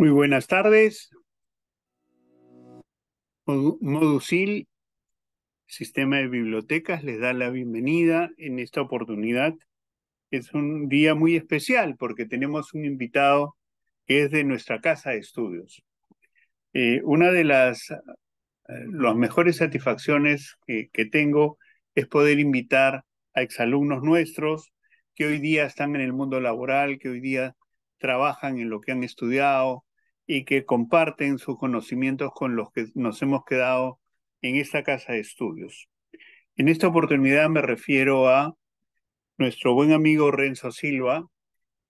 Muy buenas tardes. Modusil, Sistema de Bibliotecas, les da la bienvenida en esta oportunidad. Es un día muy especial porque tenemos un invitado que es de nuestra casa de estudios. Eh, una de las, eh, las mejores satisfacciones que, que tengo es poder invitar a exalumnos nuestros que hoy día están en el mundo laboral, que hoy día trabajan en lo que han estudiado, y que comparten sus conocimientos con los que nos hemos quedado en esta casa de estudios. En esta oportunidad me refiero a nuestro buen amigo Renzo Silva,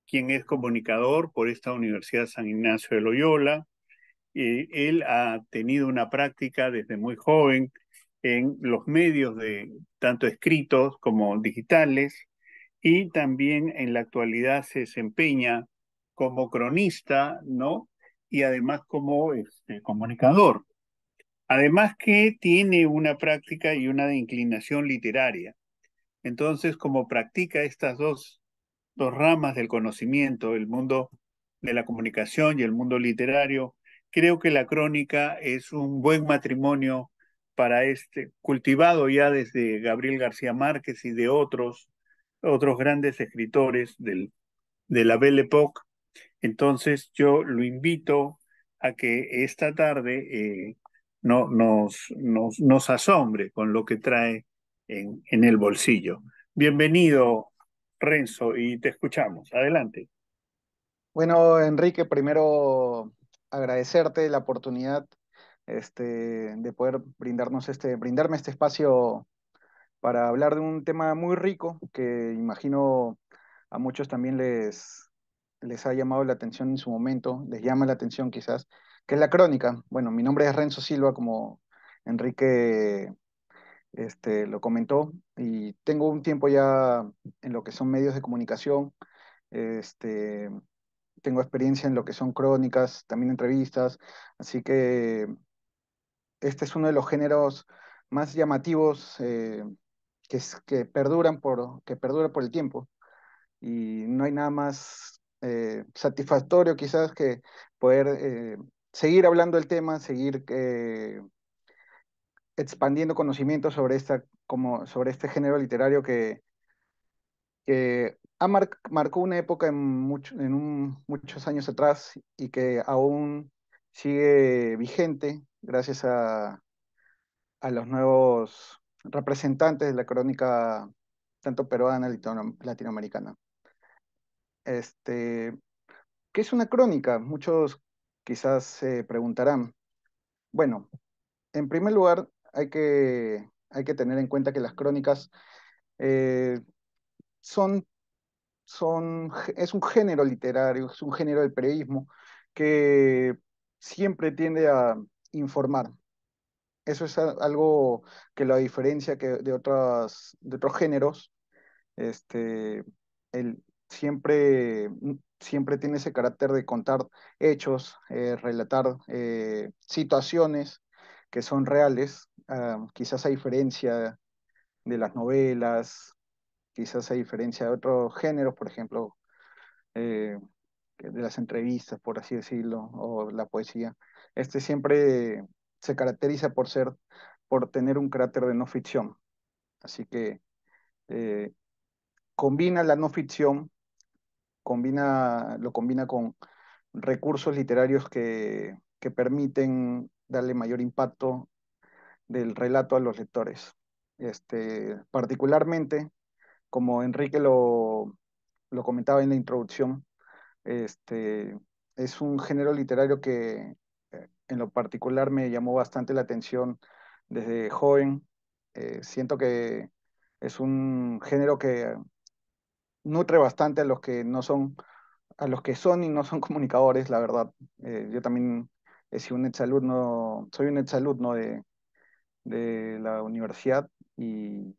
quien es comunicador por esta Universidad San Ignacio de Loyola. Eh, él ha tenido una práctica desde muy joven en los medios de tanto escritos como digitales y también en la actualidad se desempeña como cronista, ¿no? y además como este, comunicador. Además que tiene una práctica y una inclinación literaria. Entonces, como practica estas dos, dos ramas del conocimiento, el mundo de la comunicación y el mundo literario, creo que la crónica es un buen matrimonio para este, cultivado ya desde Gabriel García Márquez y de otros, otros grandes escritores del, de la Belle Époque, entonces yo lo invito a que esta tarde eh, no, nos, nos, asombre con lo que trae en, en el bolsillo. Bienvenido, Renzo, y te escuchamos. Adelante. Bueno, Enrique, primero agradecerte la oportunidad este, de poder brindarnos este, brindarme este espacio para hablar de un tema muy rico que imagino a muchos también les, les ha llamado la atención en su momento, les llama la atención quizás, que es la crónica. Bueno, mi nombre es Renzo Silva, como Enrique este, lo comentó, y tengo un tiempo ya en lo que son medios de comunicación, este, tengo experiencia en lo que son crónicas, también entrevistas, así que este es uno de los géneros más llamativos eh, que, que, perduran por, que perdura por el tiempo. Y no hay nada más eh, satisfactorio quizás que poder eh, seguir hablando del tema, seguir eh, expandiendo conocimiento sobre, esta, como, sobre este género literario que, que ha marcó una época en, en muchos años atrás y que aún sigue vigente gracias a, los nuevos representantes de la crónica tanto peruana, como latinoamericana este, ¿qué es una crónica? Muchos quizás se preguntarán. Bueno, en primer lugar, hay que, hay que tener en cuenta que las crónicas eh, son, son, es un género literario, es un género del periodismo que siempre tiende a informar. Eso es algo que la diferencia que de, otras, de otros géneros. Este, el, siempre, siempre tiene ese carácter de contar hechos, eh, relatar eh, situaciones que son reales, ah, quizás a diferencia de las novelas, quizás a diferencia de otros géneros, por ejemplo, eh, de las entrevistas, por así decirlo, o la poesía. Este siempre se caracteriza por ser, por tener un carácter de no ficción. Así que combina la no ficción combina, lo combina con recursos literarios que, permiten darle mayor impacto del relato a los lectores. Este, particularmente, como Enrique lo, lo comentaba en la introducción, este, es un género literario que eh, en lo particular me llamó bastante la atención desde joven. Eh, siento que es un género que nutre bastante a los que no son, a los que son y no son comunicadores, la verdad. Eh, yo también he eh, sido un exalumno, soy un exalumno de, de la universidad y,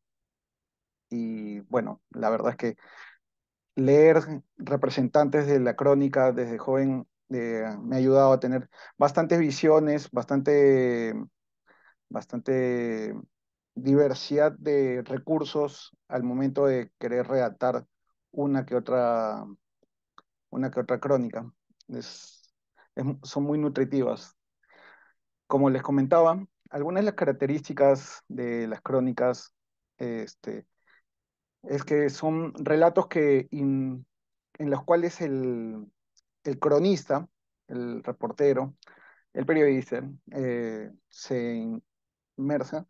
y bueno, la verdad es que leer representantes de la crónica desde joven eh, me ha ayudado a tener bastantes visiones, bastante, bastante diversidad de recursos al momento de querer redactar una que otra, una que otra crónica. son muy nutritivas. Como les comentaba, algunas de las características de las crónicas este, es que son relatos que en los cuales el, el, cronista, el reportero, el periodista eh, se inmersa,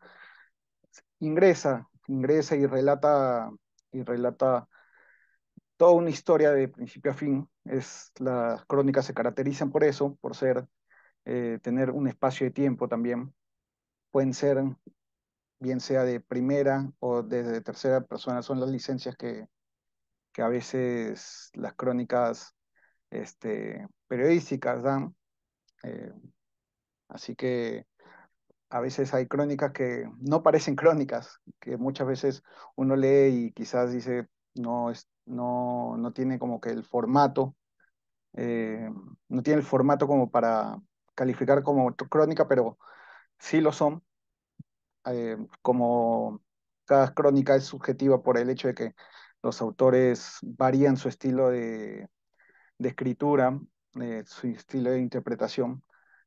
ingresa, ingresa y relata, y relata toda una historia de principio a fin. Es, las crónicas se caracterizan por eso, por ser, eh, tener un espacio de tiempo también. Pueden ser, bien sea de primera o desde tercera persona, son las licencias que, que a veces las crónicas este, periodísticas dan. Eh, así que a veces hay crónicas que no parecen crónicas, que muchas veces uno lee y quizás dice, no, es, no, tiene como que el formato, eh, no tiene el formato como para calificar como crónica, pero sí lo son, eh, como cada crónica es subjetiva por el hecho de que los autores varían su estilo de, escritura, eh, su estilo de interpretación,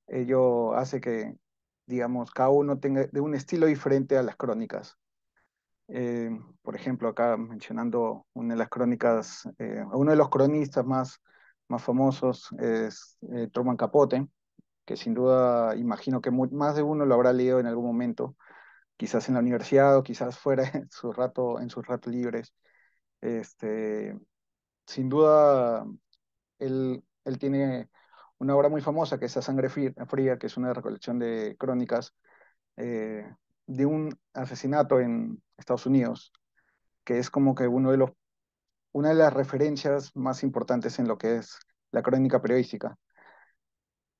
ello hace que, digamos, cada uno tenga de un estilo diferente a las crónicas. Eh, por ejemplo, acá mencionando una de las crónicas, eh, uno de los cronistas más, más famosos es eh, Truman Capote, que sin duda imagino que más de uno lo habrá leído en algún momento, quizás en la universidad o quizás fuera en sus rato, en sus ratos libres. Este, sin duda, él, él tiene una obra muy famosa que es A Sangre Fría, que es una recolección de crónicas eh, de un asesinato en Estados Unidos, que es como que uno de los, una de las referencias más importantes en lo que es la crónica periodística.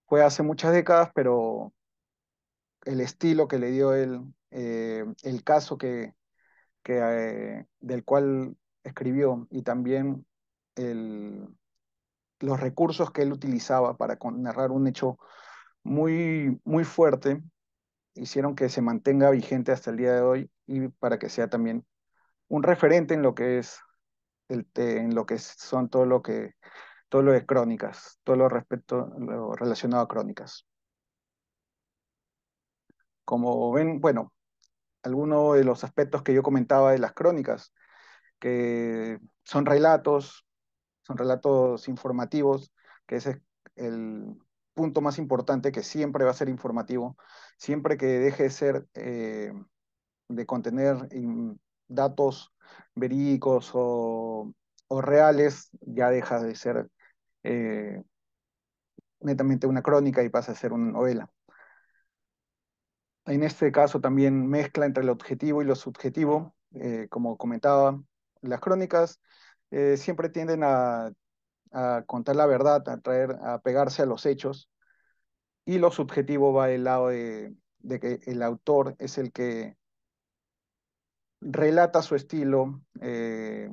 Fue hace muchas décadas, pero el estilo que le dio él... Eh, el caso que, eh, del cual escribió y también el, los recursos que él utilizaba para narrar un hecho muy, muy fuerte hicieron que se mantenga vigente hasta el día de hoy y para que sea también un referente en lo que es el, eh, en lo que son todo lo que todo lo de crónicas, todo lo respecto lo relacionado a crónicas. Como ven, bueno, algunos de los aspectos que yo comentaba de las crónicas, que son relatos, son relatos informativos, que es el, punto más importante que siempre va a ser informativo, siempre que deje de ser, eh, de contener datos verídicos o, reales, ya deja de ser eh, netamente una crónica y pasa a ser una novela. En este caso también mezcla entre lo objetivo y lo subjetivo, eh, como comentaba, las crónicas siempre tienden a a contar la verdad, a, traer, a pegarse a los hechos, y lo subjetivo va del lado de, que el autor es el que relata su estilo, eh,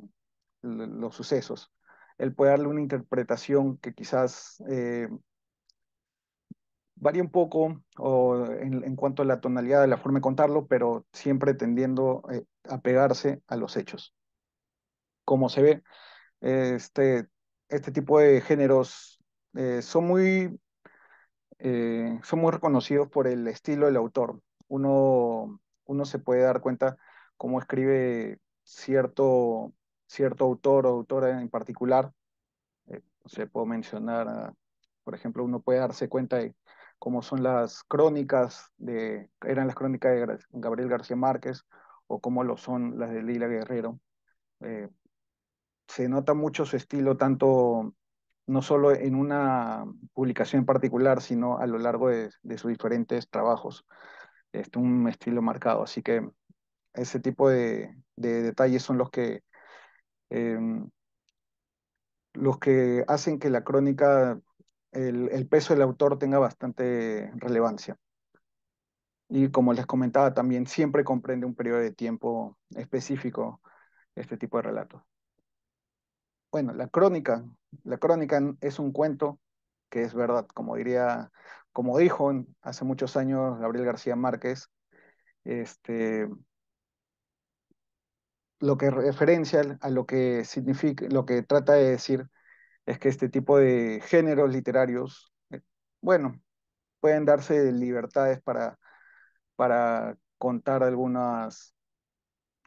los sucesos. Él puede darle una interpretación que quizás eh, varía un poco o en, cuanto a la tonalidad de la forma de contarlo, pero siempre tendiendo eh, a pegarse a los hechos. Como se ve, este, este tipo de géneros eh, son, muy, eh, son muy reconocidos por el estilo del autor. Uno, uno se puede dar cuenta cómo escribe cierto, cierto autor o autora en particular. Eh, se puedo mencionar, por ejemplo, uno puede darse cuenta de cómo son las crónicas de, eran las crónicas de Gabriel García Márquez o cómo lo son las de Lila Guerrero. Eh, se nota mucho su estilo, tanto no solo en una publicación particular, sino a lo largo de, sus diferentes trabajos. es este, un estilo marcado. Así que ese tipo de, detalles son los que, em, los que hacen que la crónica, el, el peso del autor tenga bastante relevancia. Y como les comentaba, también siempre comprende un periodo de tiempo específico este tipo de relatos bueno, la crónica, la crónica es un cuento que es verdad, como diría, como dijo hace muchos años Gabriel García Márquez, este, lo que referencia a lo que lo que trata de decir es que este tipo de géneros literarios, eh, bueno, pueden darse libertades para, para contar algunas,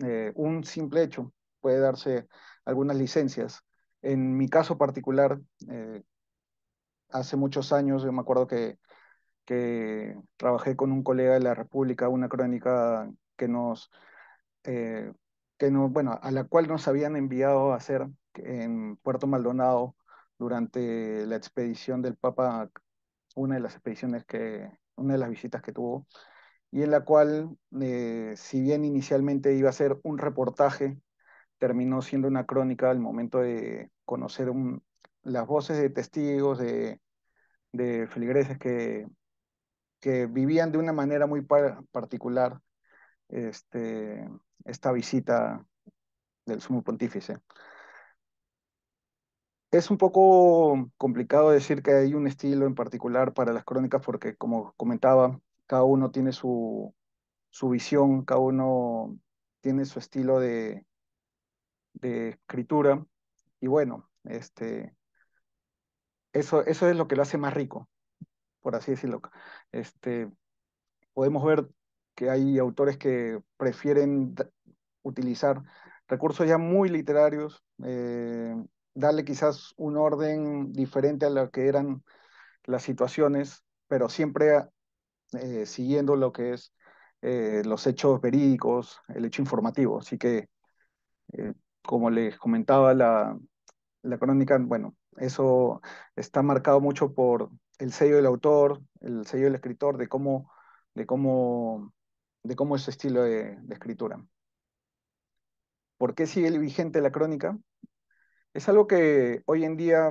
eh, un simple hecho, puede darse algunas licencias en mi caso particular, eh, hace muchos años, yo me acuerdo que, que, trabajé con un colega de la República, una crónica que nos, eh, que nos, bueno, a la cual nos habían enviado a hacer en Puerto Maldonado durante la expedición del Papa, una de las expediciones que, una de las visitas que tuvo, y en la cual, eh, si bien inicialmente iba a ser un reportaje terminó siendo una crónica al momento de conocer las voces de testigos, de, de feligreses que, que, vivían de una manera muy particular este, esta visita del sumo pontífice. Es un poco complicado decir que hay un estilo en particular para las crónicas porque, como comentaba, cada uno tiene su, su visión, cada uno tiene su estilo de, de escritura. Y bueno, este, eso, eso es lo que lo hace más rico, por así decirlo. Este, podemos ver que hay autores que prefieren utilizar recursos ya muy literarios, eh, darle quizás un orden diferente a lo que eran las situaciones, pero siempre eh, siguiendo lo que es eh, los hechos verídicos, el hecho informativo. Así que como les comentaba, la, crónica, bueno, eso está marcado mucho por el sello del autor, el sello del escritor, de cómo, de cómo, de cómo es su estilo de, de escritura. ¿Por qué sigue vigente la crónica? Es algo que hoy en día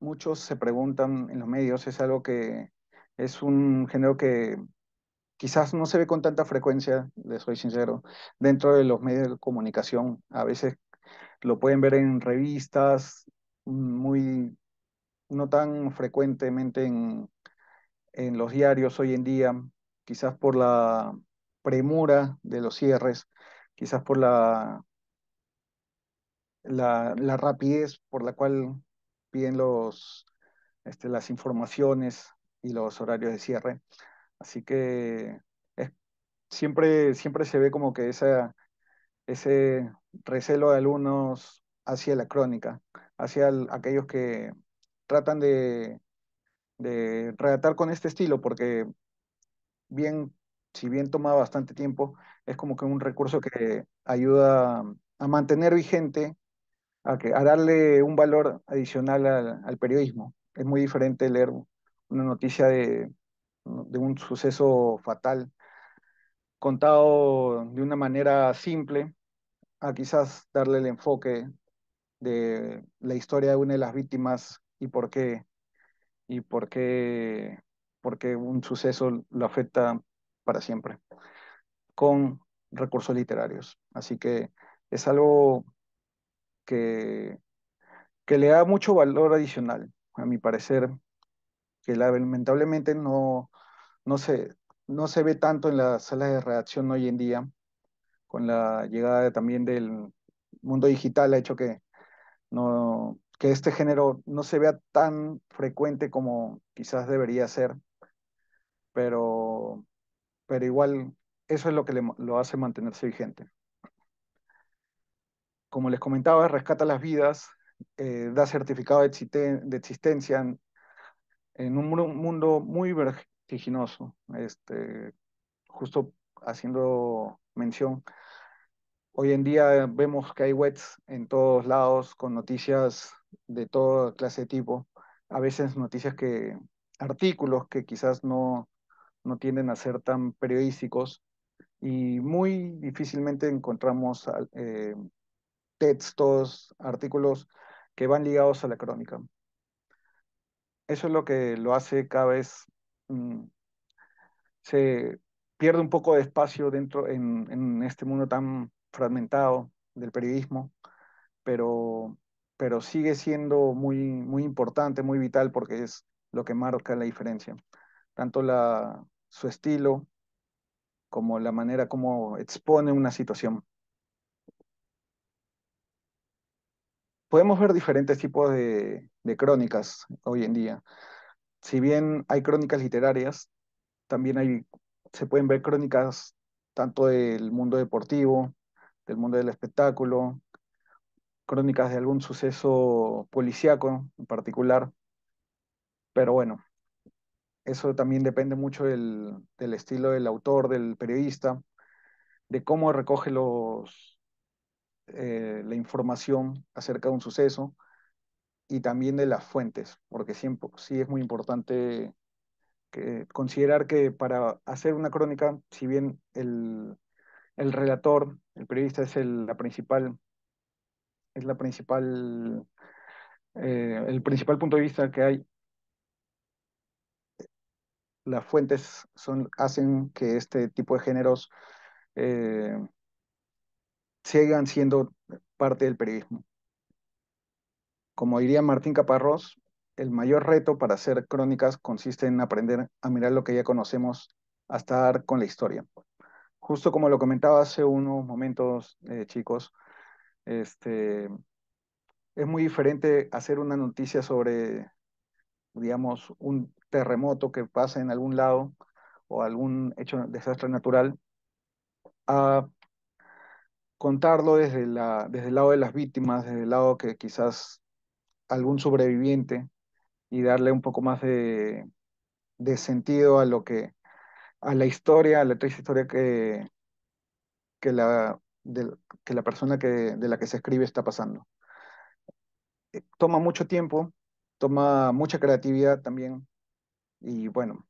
muchos se preguntan en los medios, es algo que es un género que quizás no se ve con tanta frecuencia, les soy sincero, dentro de los medios de comunicación. A veces lo pueden ver en revistas, muy, no tan frecuentemente en, los diarios hoy en día, quizás por la premura de los cierres, quizás por la, la, rapidez por la cual piden los, este, las informaciones y los horarios de cierre. Así que siempre, siempre se ve como que ese recelo de alumnos hacia la crónica, hacia aquellos que tratan de, de redactar con este estilo, porque bien, si bien toma bastante tiempo, es como que un recurso que ayuda a mantener vigente, a, a darle un valor adicional al, al periodismo. Es muy diferente leer una noticia de, de un suceso fatal, contado de una manera simple, a quizás darle el enfoque de la historia de una de las víctimas y por qué, y por qué, un suceso lo afecta para siempre, con recursos literarios. Así que es algo que, que le da mucho valor adicional, a mi parecer, que lamentablemente no, no, se, no se ve tanto en las salas de redacción hoy en día, con la llegada también del mundo digital ha hecho que, no, que este género no se vea tan frecuente como quizás debería ser, pero, pero igual eso es lo que lo hace mantenerse vigente. Como les comentaba, rescata las vidas, eh, da certificado de existencia en un mundo muy vertiginoso, este, justo haciendo mención, hoy en día vemos que hay webs en todos lados con noticias de toda clase de tipo, a veces noticias que, artículos que quizás no, no tienden a ser tan periodísticos y muy difícilmente encontramos eh, textos, artículos que van ligados a la crónica. Eso es lo que lo hace cada vez, mm, se pierde un poco de espacio dentro en, en, este mundo tan fragmentado del periodismo, pero, pero sigue siendo muy, muy importante, muy vital, porque es lo que marca la diferencia. Tanto la, su estilo como la manera como expone una situación. podemos ver diferentes tipos de, crónicas hoy en día. Si bien hay crónicas literarias, también hay, se pueden ver crónicas tanto del mundo deportivo, del mundo del espectáculo, crónicas de algún suceso policíaco en particular. Pero bueno, eso también depende mucho del estilo del autor, del periodista, de cómo recoge los, eh, la información acerca de un suceso y también de las fuentes, porque siempre, sí es muy importante que, considerar que para hacer una crónica, si bien el, el relator, el periodista es el, la principal, es la principal, eh, el principal punto de vista que hay, las fuentes son, hacen que este tipo de géneros eh, sigan siendo parte del periodismo. Como diría Martín Caparrós, el mayor reto para hacer crónicas consiste en aprender a mirar lo que ya conocemos hasta dar con la historia. Justo como lo comentaba hace unos momentos, eh, chicos, este, es muy diferente hacer una noticia sobre, digamos, un terremoto que pasa en algún lado o algún hecho desastre natural a contarlo desde, la, desde el lado de las víctimas, desde el lado que quizás algún sobreviviente y darle un poco más de, sentido a lo que, a la historia, a la triste historia que, que, la, que la persona que, de la que se escribe está pasando. Eh, toma mucho tiempo, toma mucha creatividad también y bueno,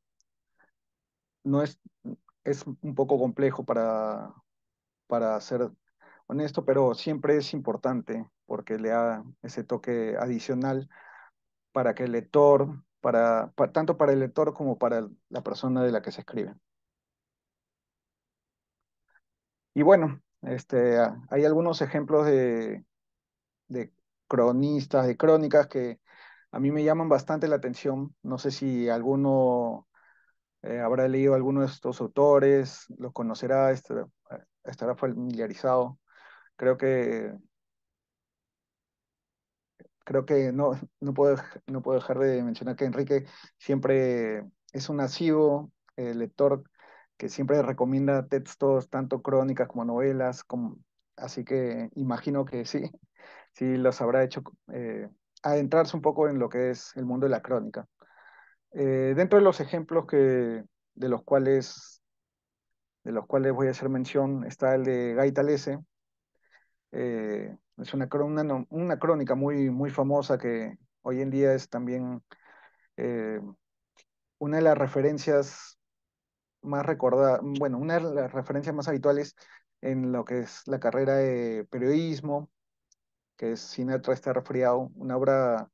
no es, es un poco complejo para, para hacer honesto, pero siempre es importante porque le da ese toque adicional para que el lector, para, tanto para el lector como para la persona de la que se escribe. Y bueno, este, hay algunos ejemplos de, cronistas, de crónicas que a mí me llaman bastante la atención. No sé si alguno eh, habrá leído alguno de estos autores, lo conocerá, este, estará familiarizado. Creo que creo que no, no, puedo, no puedo dejar de mencionar que Enrique siempre es un asivo eh, lector que siempre recomienda textos, tanto crónicas como novelas, así que imagino que sí, sí los habrá hecho eh, adentrarse un poco en lo que es el mundo de la crónica. Eh, dentro de los ejemplos que, de los cuales de los cuales voy a hacer mención, está el de Gaita Lese, eh, es una, una, crónica muy, muy famosa que hoy en día es también eh, una de las referencias más recordadas, bueno, una de las referencias más habituales en lo que es la carrera de periodismo, que es Sinatra está resfriado, una obra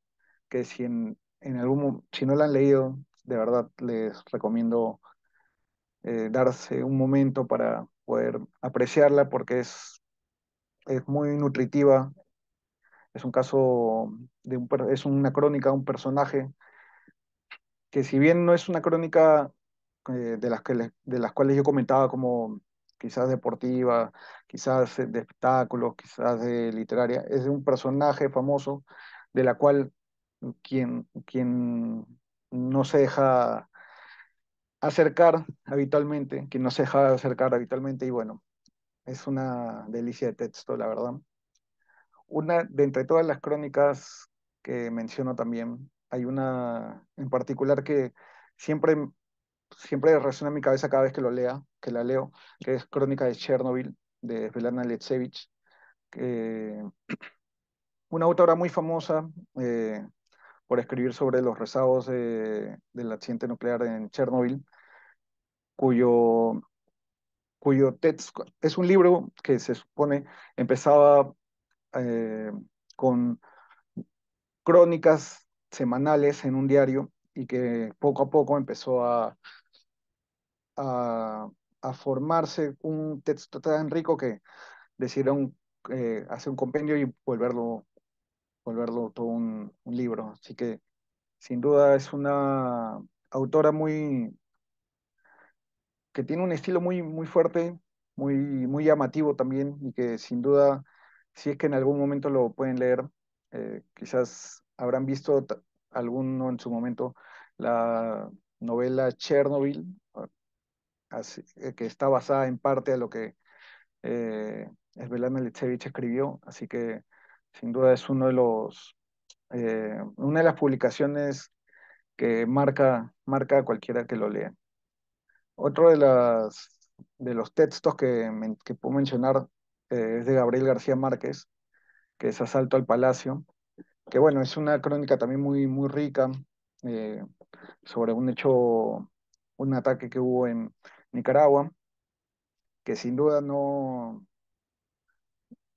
que si, en, algún, si no la han leído, de verdad les recomiendo eh, darse un momento para poder apreciarla porque es es muy nutritiva. Es un caso, de un, es una crónica un personaje que si bien no es una crónica eh, de, las que de las cuales yo comentaba como quizás deportiva, quizás de espectáculos, quizás de literaria, es de un personaje famoso de la cual quien, quien no se deja acercar habitualmente, quien no se deja acercar habitualmente y bueno, es una delicia de texto, la verdad. Una, de entre todas las crónicas que menciono también, hay una en particular que siempre, siempre resuena en mi cabeza cada vez que lo lea, que la leo, que es Crónica de Chernobyl, de Svetlana Lechevich, que una autora muy famosa eh, por escribir sobre los rezagos de, del accidente nuclear en Chernobyl, cuyo cuyo texto es un libro que se supone empezaba eh, con crónicas semanales en un diario y que poco a poco empezó a, a, formarse un texto tan rico que decidieron eh, hacer un compendio y volverlo, volverlo todo un libro. Así que sin duda es una autora muy, que tiene un estilo muy, muy fuerte, muy, muy llamativo también y que sin duda, si es que en algún momento lo pueden leer, eh, quizás habrán visto alguno en su momento la novela Chernobyl, ah, eh, que está basada en parte a lo que eh, Svetlana escribió, así que sin duda es uno de los, eh, una de las publicaciones que marca, marca a cualquiera que lo lea. Otro de, las, de los textos que, puedo mencionar eh, es de Gabriel García Márquez, que es Asalto al Palacio, que bueno, es una crónica también muy, muy rica eh, sobre un hecho, un ataque que hubo en Nicaragua, que sin duda no,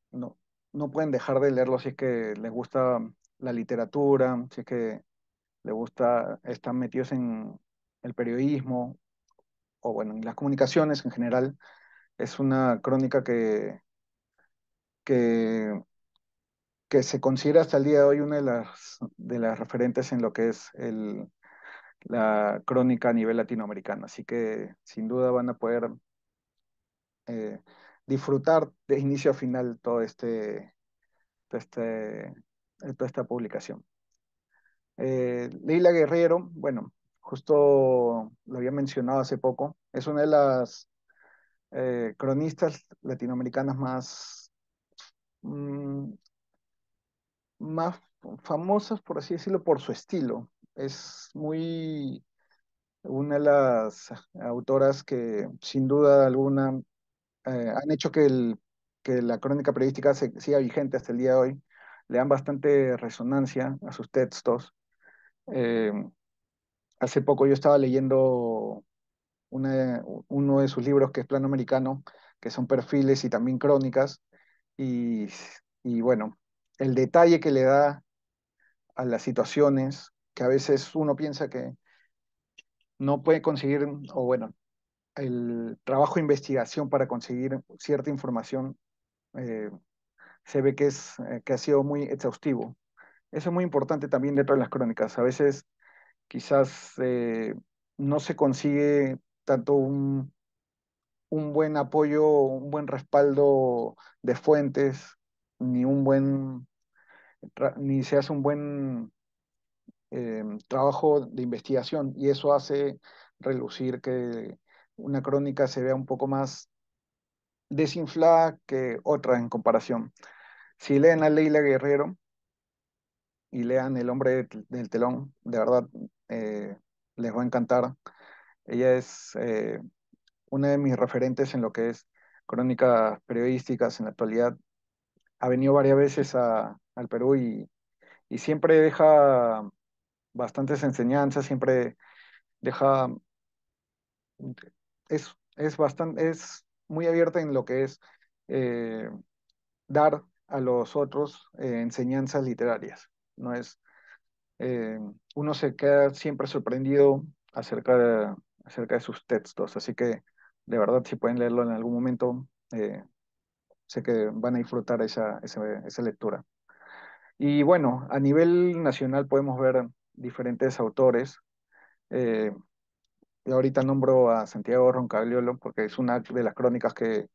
no, no pueden dejar de leerlo si es que les gusta la literatura, si es que les gusta, están metidos en el periodismo o bueno, en las comunicaciones en general, es una crónica que, que, se considera hasta el día de hoy una de las, de las referentes en lo que es el, la crónica a nivel latinoamericano. Así que sin duda van a poder eh, disfrutar de inicio a final todo este, este toda esta publicación. Eh, Leila Guerrero, bueno, justo lo había mencionado hace poco, es una de las eh, cronistas latinoamericanas más, mm, más famosas, por así decirlo, por su estilo. Es muy una de las autoras que sin duda alguna eh, han hecho que, el, que la crónica periodística siga vigente hasta el día de hoy. Le dan bastante resonancia a sus textos. Eh, hace poco yo estaba leyendo uno de sus libros que es Plano Americano, que son perfiles y también crónicas, y, bueno, el detalle que le da a las situaciones que a veces uno piensa que no puede conseguir, o bueno, el trabajo de investigación para conseguir cierta información eh, se ve que, es, eh, que ha sido muy exhaustivo. Eso es muy importante también dentro de las crónicas. A veces quizás eh, no se consigue tanto un, buen apoyo, un buen respaldo de fuentes, ni un buen, ni se hace un buen em, trabajo de investigación y eso hace relucir que una crónica se vea un poco más desinflada que otra en comparación. Si leen a Leila Guerrero, y lean El hombre del telón, de verdad eh, les va a encantar. Ella es eh, una de mis referentes en lo que es crónicas periodísticas en la actualidad. Ha venido varias veces al Perú y, y siempre deja bastantes enseñanzas, siempre deja... Es, es, bastante, es muy abierta en lo que es eh, dar a los otros enseñanzas literarias no es, eh, uno se queda siempre sorprendido acerca de, acerca de sus textos, así que de verdad si pueden leerlo en algún momento, eh, sé que van a disfrutar esa, lectura. Y bueno, a nivel nacional podemos ver diferentes autores. Eh, ahorita nombro a Santiago Roncagliolo porque es una de las crónicas que,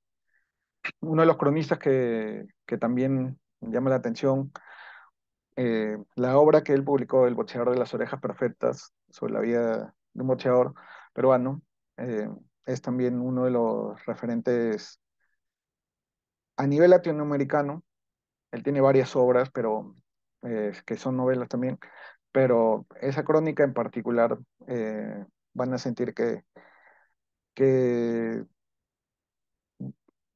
uno de los cronistas que, que también llama la atención eh, la obra que él publicó, El bocheador de las orejas perfectas, sobre la vida de un bocheador peruano, eh, es también uno de los referentes a nivel latinoamericano. Él tiene varias obras, pero eh, que son novelas también, pero esa crónica en particular van a sentir que,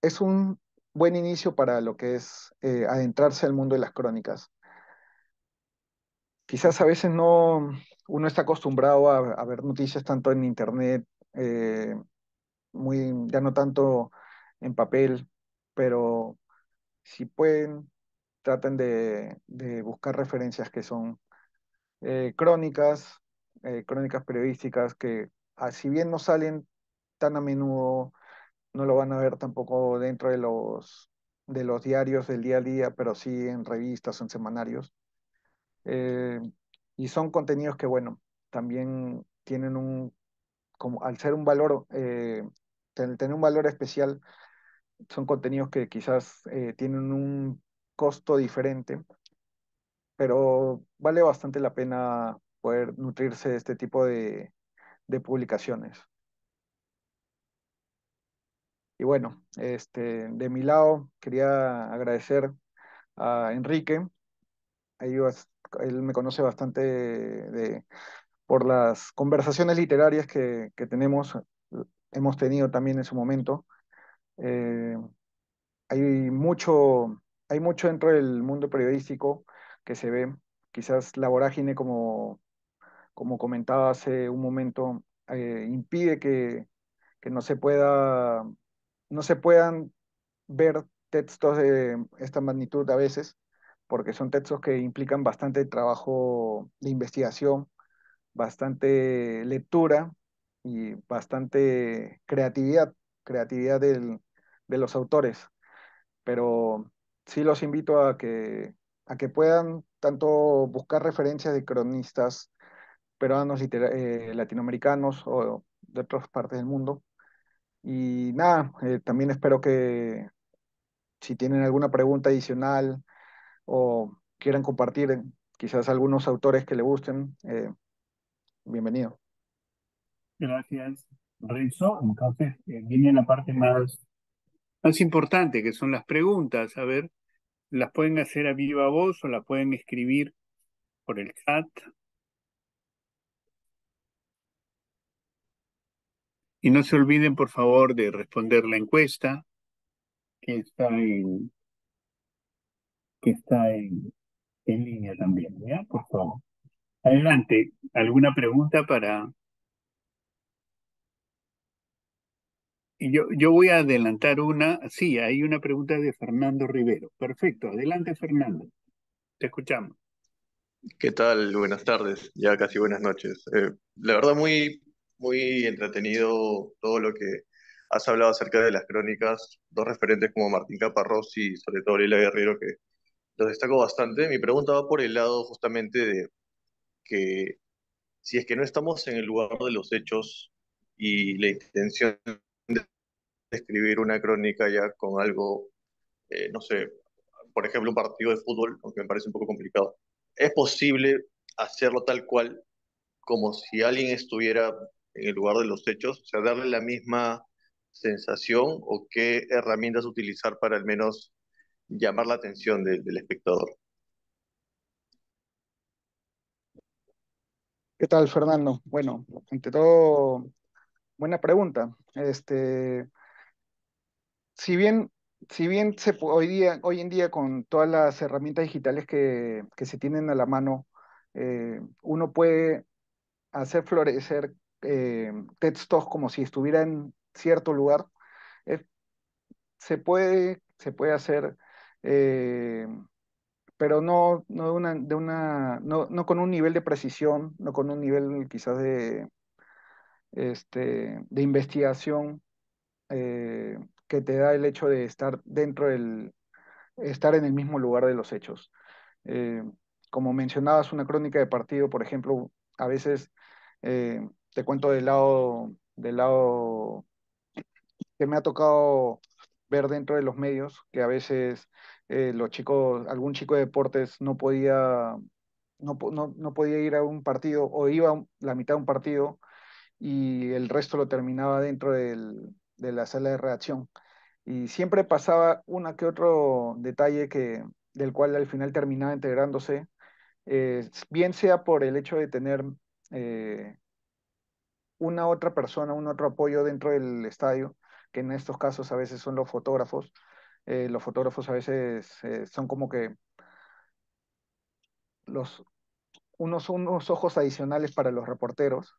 es un buen inicio para lo que es adentrarse al mundo de las crónicas quizás a veces no, uno está acostumbrado a, ver noticias tanto en internet, eh, muy, ya no tanto en papel, pero si pueden, traten de, buscar referencias que son eh, crónicas, eh, crónicas periodísticas que, ah, si bien no salen tan a menudo, no lo van a ver tampoco dentro de los, de los diarios del día a día, pero sí en revistas, en semanarios eh, y son contenidos que, bueno, también tienen un, como al ser un valor, eh, tener un valor especial, son contenidos que quizás eh, tienen un costo diferente, pero vale bastante la pena poder nutrirse de este tipo de, de publicaciones. Y bueno, este, de mi lado quería agradecer a Enrique, ahí vas, él me conoce bastante de, por las conversaciones literarias que, tenemos, hemos tenido también en su momento. Eh, hay, mucho, hay mucho dentro del mundo periodístico que se ve, quizás la vorágine, como, como comentaba hace un momento, eh, impide que, que, no se pueda, no se puedan ver textos de esta magnitud a veces, porque son textos que implican bastante trabajo de investigación, bastante lectura y bastante creatividad, creatividad de los autores. Pero sí los invito a que, a que puedan tanto buscar referencias de cronistas peruanos, y eh, latinoamericanos o de otras partes del mundo. Y nada, eh, también espero que si tienen alguna pregunta adicional, o quieran compartir eh, quizás algunos autores que le gusten, eh, bienvenido. Gracias, Rizzo, Entonces eh, viene la parte más, más importante, que son las preguntas. A ver, las pueden hacer a viva voz o las pueden escribir por el chat. Y no se olviden, por favor, de responder la encuesta que está en, que está en, línea también. ¿ya? Por favor. Adelante. ¿Alguna pregunta para...? Yo, yo voy a adelantar una. Sí, hay una pregunta de Fernando Rivero. Perfecto. Adelante, Fernando. Te escuchamos. ¿Qué tal? Buenas tardes, ya casi buenas noches. Eh, la verdad muy, muy entretenido todo lo que has hablado acerca de las crónicas, dos referentes como Martín Caparrós y sobre todo Lila Guerrero, que lo destaco bastante. Mi pregunta va por el lado justamente de que si es que no estamos en el lugar de los hechos y la intención de escribir una crónica ya con algo, eh, no sé, por ejemplo, un partido de fútbol, aunque me parece un poco complicado, ¿es posible hacerlo tal cual como si alguien estuviera en el lugar de los hechos? O sea, darle la misma sensación o qué herramientas utilizar para al menos llamar la atención del espectador. ¿Qué tal, Fernando? Bueno, ante todo, buena pregunta. Este, si bien, si bien se, hoy, día, hoy en día con todas las herramientas digitales que, se tienen a la mano, eh, uno puede hacer florecer eh, textos como si estuviera en cierto lugar, eh, se, puede, se puede hacer eh, pero no, no, de una, no, con un nivel de precisión, no con un nivel quizás de, este, de investigación eh, que te da el hecho de estar dentro del, estar en el mismo lugar de los hechos. Eh, como mencionabas, una crónica de partido, por ejemplo, a veces te cuento del lado, del lado que me ha tocado ver dentro de los medios, que a veces eh, los chicos, algún chico de deportes no podía, no, podía ir a un partido o iba la mitad de un partido y el resto lo terminaba dentro de la sala de reacción Y siempre pasaba una que otro detalle que, del cual al final terminaba integrándose, bien sea por el hecho de tener eh, una otra persona, un otro apoyo dentro del estadio, que en estos casos a veces son los fotógrafos, eh, los fotógrafos a veces eh, son como que los, unos, unos ojos adicionales para los reporteros.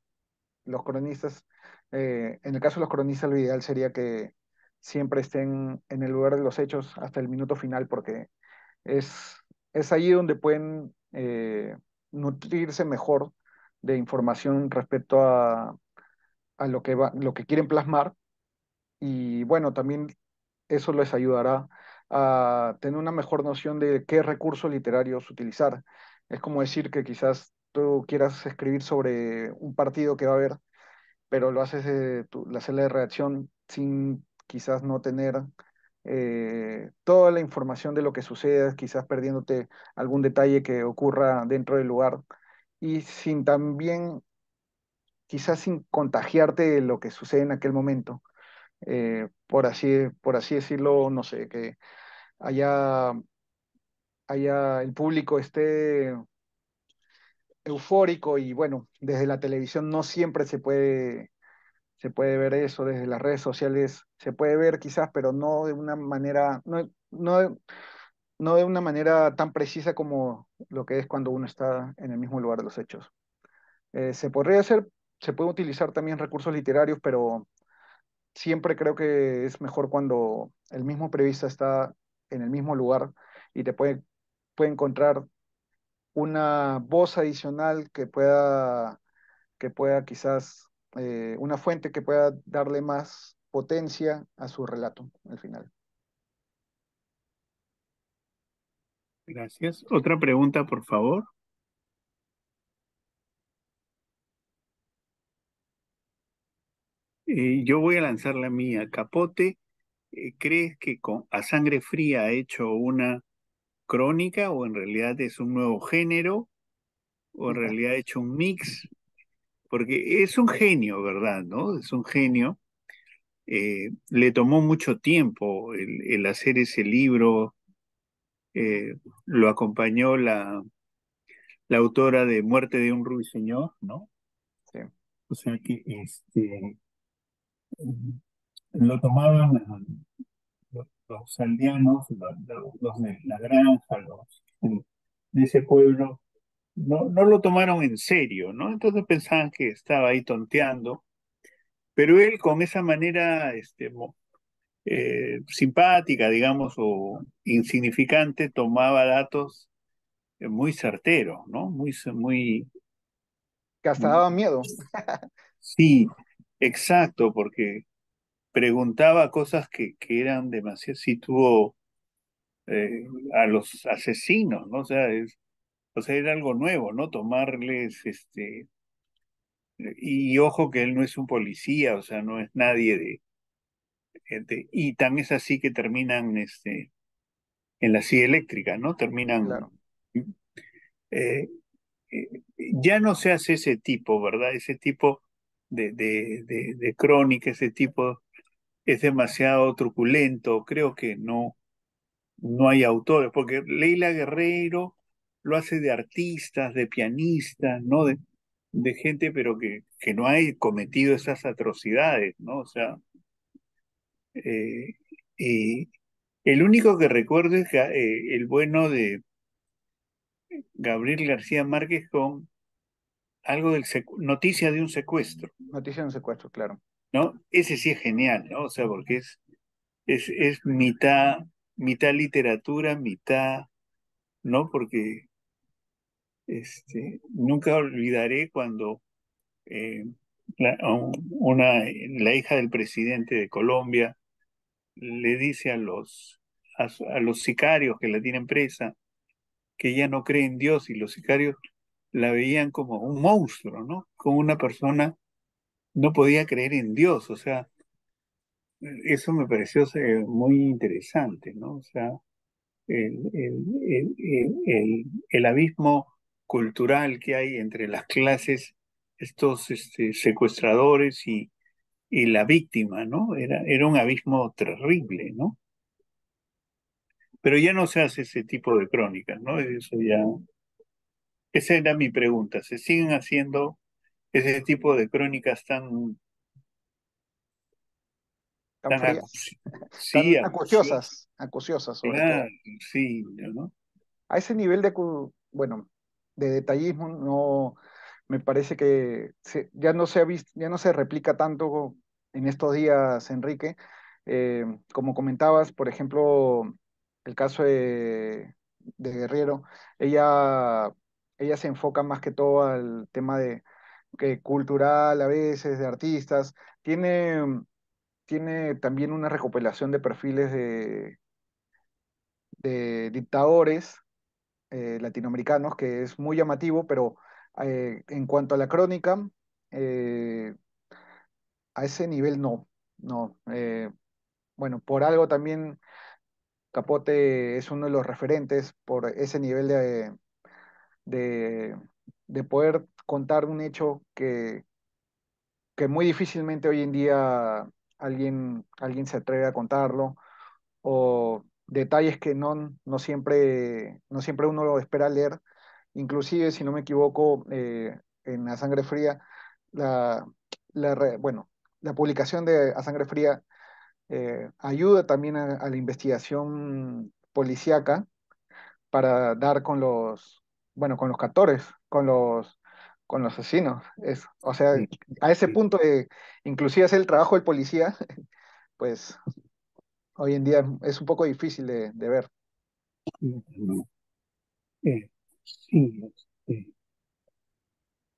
Los cronistas, eh, en el caso de los cronistas, lo ideal sería que siempre estén en el lugar de los hechos hasta el minuto final, porque es, es allí donde pueden nutrirse mejor de información respecto a, a lo, que lo que quieren plasmar. Y bueno, también eso les ayudará a tener una mejor noción de qué recursos literarios utilizar. Es como decir que quizás tú quieras escribir sobre un partido que va a haber, pero lo haces la sala de reacción sin quizás no tener eh, toda la información de lo que sucede quizás perdiéndote algún detalle que ocurra dentro del lugar y sin también, quizás sin contagiarte de lo que sucede en aquel momento. Eh, por, así, por así decirlo, no sé, que haya, haya el público esté eufórico y bueno, desde la televisión no siempre se puede, se puede ver eso, desde las redes sociales se puede ver quizás, pero no de una manera, no, no, no de una manera tan precisa como lo que es cuando uno está en el mismo lugar de los hechos. Eh, se podría hacer, se puede utilizar también recursos literarios, pero siempre creo que es mejor cuando el mismo periodista está en el mismo lugar y te puede, puede encontrar una voz adicional que pueda, que pueda quizás, eh, una fuente que pueda darle más potencia a su relato al final. Gracias. Otra pregunta, por favor. Eh, yo voy a lanzar la mía. Capote, eh, ¿crees que a sangre fría ha hecho una crónica o en realidad es un nuevo género? ¿O en realidad ha hecho un mix? Porque es un genio, ¿verdad? ¿No? Es un genio. Eh, le tomó mucho tiempo el, hacer ese libro. lo acompañó la, autora de Muerte de un Ruiseñor, ¿no? Sí. O sea que este, lo tomaban eh, los, aldeanos, los, de la granja, los de ese pueblo, no, no lo tomaron en serio, ¿no? Entonces pensaban que estaba ahí tonteando, pero él con esa manera este, eh, simpática, digamos, o insignificante, tomaba datos eh, muy certeros, ¿no? Muy, muy... Que hasta daba miedo. sí, Exacto, porque preguntaba cosas que, eran demasiado, si tuvo eh, a los asesinos, ¿no? O sea, o era algo nuevo, ¿no? Tomarles este... Y, ojo que él no es un policía, o sea, no es nadie de, este, y tan es así que terminan este, en la silla eléctrica, ¿no? Terminan... Eh, eh, ya no se hace ese tipo, ¿verdad? Ese tipo de, de, de, crónica, ese tipo, es demasiado truculento. Creo que no, no hay autores, porque Leila Guerrero lo hace de artistas, de pianistas, ¿no? De, gente, pero que, que no ha cometido esas atrocidades, ¿no? O sea, eh, y el único que recuerdo es eh, el bueno de Gabriel García Márquez con algo del noticia de un secuestro. Noticia de un secuestro, claro. ¿No? Ese sí es genial, ¿no? O sea, porque es, es, mitad, mitad literatura, mitad, ¿no? Porque este, nunca olvidaré cuando eh, la, una, la hija del presidente de Colombia le dice a los, a, los sicarios que la tienen presa que ella no cree en Dios y los sicarios la veían como un monstruo, ¿no? Como una persona no podía creer en Dios, o sea, eso me pareció muy interesante, ¿no? O sea, el, el, abismo cultural que hay entre las clases, estos este, secuestradores y, la víctima, ¿no? Era, era un abismo terrible, ¿no? Pero ya no se hace ese tipo de crónicas, ¿no? Eso ya esa era mi pregunta. ¿Se siguen haciendo ese tipo de crónicas tan... Tan, sí, acuciosas, ¿no? A ese nivel de, bueno, de detallismo no me parece que ya no se ha visto, ya no se replica tanto en estos días, Enrique. Eh, como comentabas, por ejemplo, el caso de, de Guerrero, ella ella se enfoca más que todo al tema de cultural a veces, de artistas. Tiene, mm, tiene también una recopilación de perfiles de, dictadores eh, latinoamericanos que es muy llamativo, pero eh, en cuanto a la crónica, eh, a ese nivel no, no. bueno, por algo también Capote es uno de los referentes por ese nivel de, de, poder contar un hecho que, que muy difícilmente hoy en día alguien, alguien se atreve a contarlo, o detalles que no, no, siempre, no siempre uno lo espera leer. Inclusive, si no me equivoco, eh, en A Sangre Fría, la, bueno, la publicación de A Sangre Fría eh, ayuda también a, a, la investigación policíaca para dar con los, bueno, con los captores, con los, con los asesinos. Es, o sea, a ese punto de inclusive hacer el trabajo del policía, pues hoy en día es un poco difícil de, ver.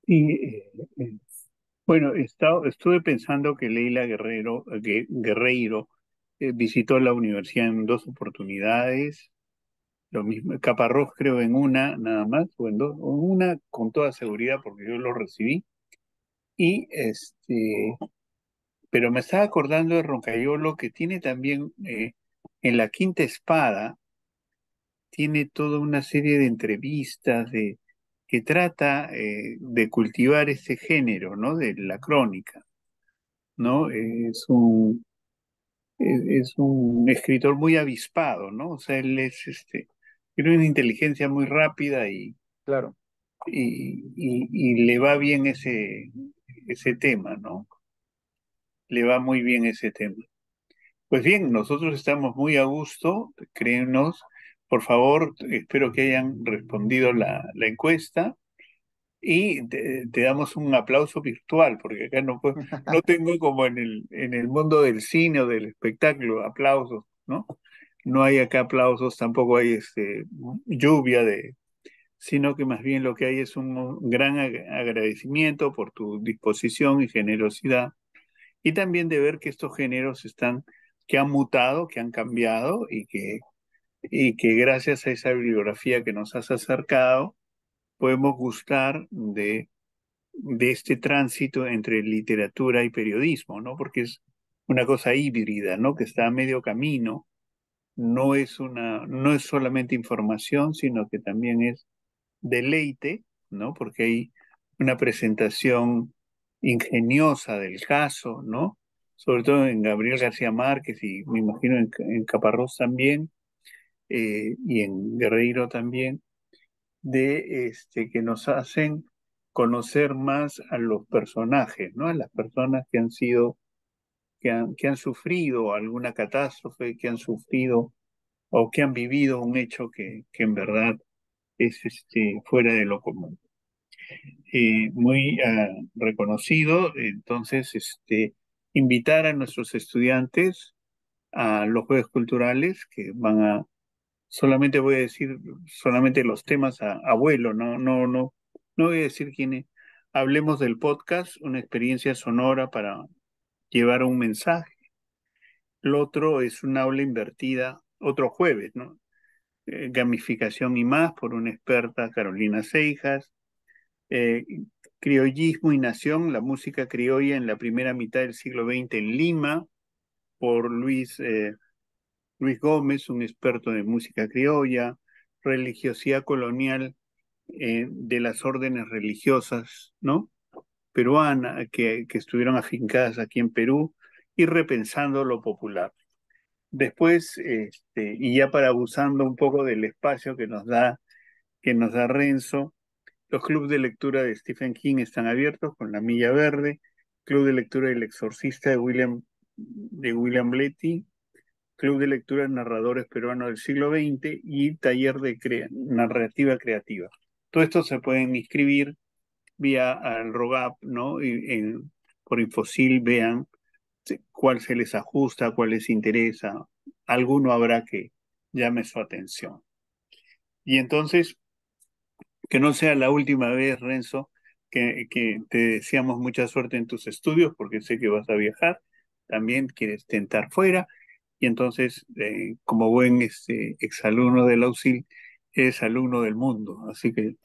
y bueno, estuve pensando que Leila Guerrero, eh, Guerreiro eh, visitó la universidad en dos oportunidades lo mismo, Caparrós creo en una nada más, o en dos, o una con toda seguridad porque yo lo recibí. Y este, pero me estaba acordando de Roncayolo que tiene también eh, en la quinta espada, tiene toda una serie de entrevistas de, que trata eh, de cultivar ese género, ¿no? De la crónica, ¿no? Es un, es un escritor muy avispado, ¿no? O sea, él es este tiene una inteligencia muy rápida y, claro. y, le va bien ese, ese tema, ¿no? Le va muy bien ese tema. Pues bien, nosotros estamos muy a gusto, créenos. Por favor, espero que hayan respondido la, la encuesta y te, damos un aplauso virtual, porque acá no, no tengo como en el, en el mundo del cine o del espectáculo aplausos, ¿no? no hay acá aplausos, tampoco hay este, lluvia de, sino que más bien lo que hay es un gran agradecimiento por tu disposición y generosidad, y también de ver que estos géneros están, que han mutado, que han cambiado y que, y que gracias a esa bibliografía que nos has acercado, podemos gustar de, de este tránsito entre literatura y periodismo, ¿no? Porque es una cosa híbrida, ¿no? Que está a medio camino no es, una, no es solamente información, sino que también es deleite, ¿no? Porque hay una presentación ingeniosa del caso, ¿no? Sobre todo en Gabriel García Márquez y me imagino en, Caparrós también, eh, y en Guerreiro también, de este, que nos hacen conocer más a los personajes, ¿no? A las personas que han sido que han, que han sufrido alguna catástrofe, que han sufrido o que han vivido un hecho que, que en verdad es este, fuera de lo común. Eh, muy ah, reconocido, entonces, este, invitar a nuestros estudiantes a los jueves culturales que van a, solamente voy a decir, solamente los temas a, abuelo no, no, no, no voy a decir quiénes. Hablemos del podcast, una experiencia sonora para llevar un mensaje. El otro es una aula invertida, otro jueves, ¿no? Eh, gamificación y más por una experta, Carolina Seijas. Eh, criollismo y nación, la música criolla en la primera mitad del siglo XX en Lima, por Luis, eh, Luis Gómez, un experto de música criolla. Religiosidad colonial de las órdenes religiosas, ¿no? peruana que, estuvieron afincadas aquí en Perú y repensando lo popular. Después, este, y ya para abusando un poco del espacio que nos da, que nos da Renzo, los clubes de lectura de Stephen King están abiertos con La Milla Verde, Club de Lectura del Exorcista de William, de William Letty, Club de Lectura Narradores Peruanos del Siglo XX y Taller de Narrativa Creativa. Todo esto se pueden inscribir vía al ROGAP, ¿no? y por Infosil vean cuál se les ajusta, cuál les interesa. Alguno habrá que llame su atención. Y entonces, que no sea la última vez, Renzo, que, que te deseamos mucha suerte en tus estudios, porque sé que vas a viajar, también quieres tentar fuera. Y entonces, eh, como buen este, exalumno del auxilio, es alumno del mundo. Así que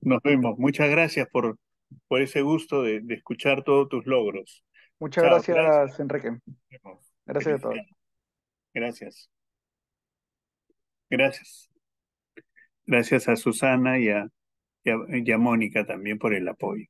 nos vemos. Muchas gracias por, por ese gusto de, escuchar todos tus logros. Muchas gracias, Enrique. Gracias a todos. Gracias. Gracias. Gracias a Susana y a, y a Mónica también por el apoyo.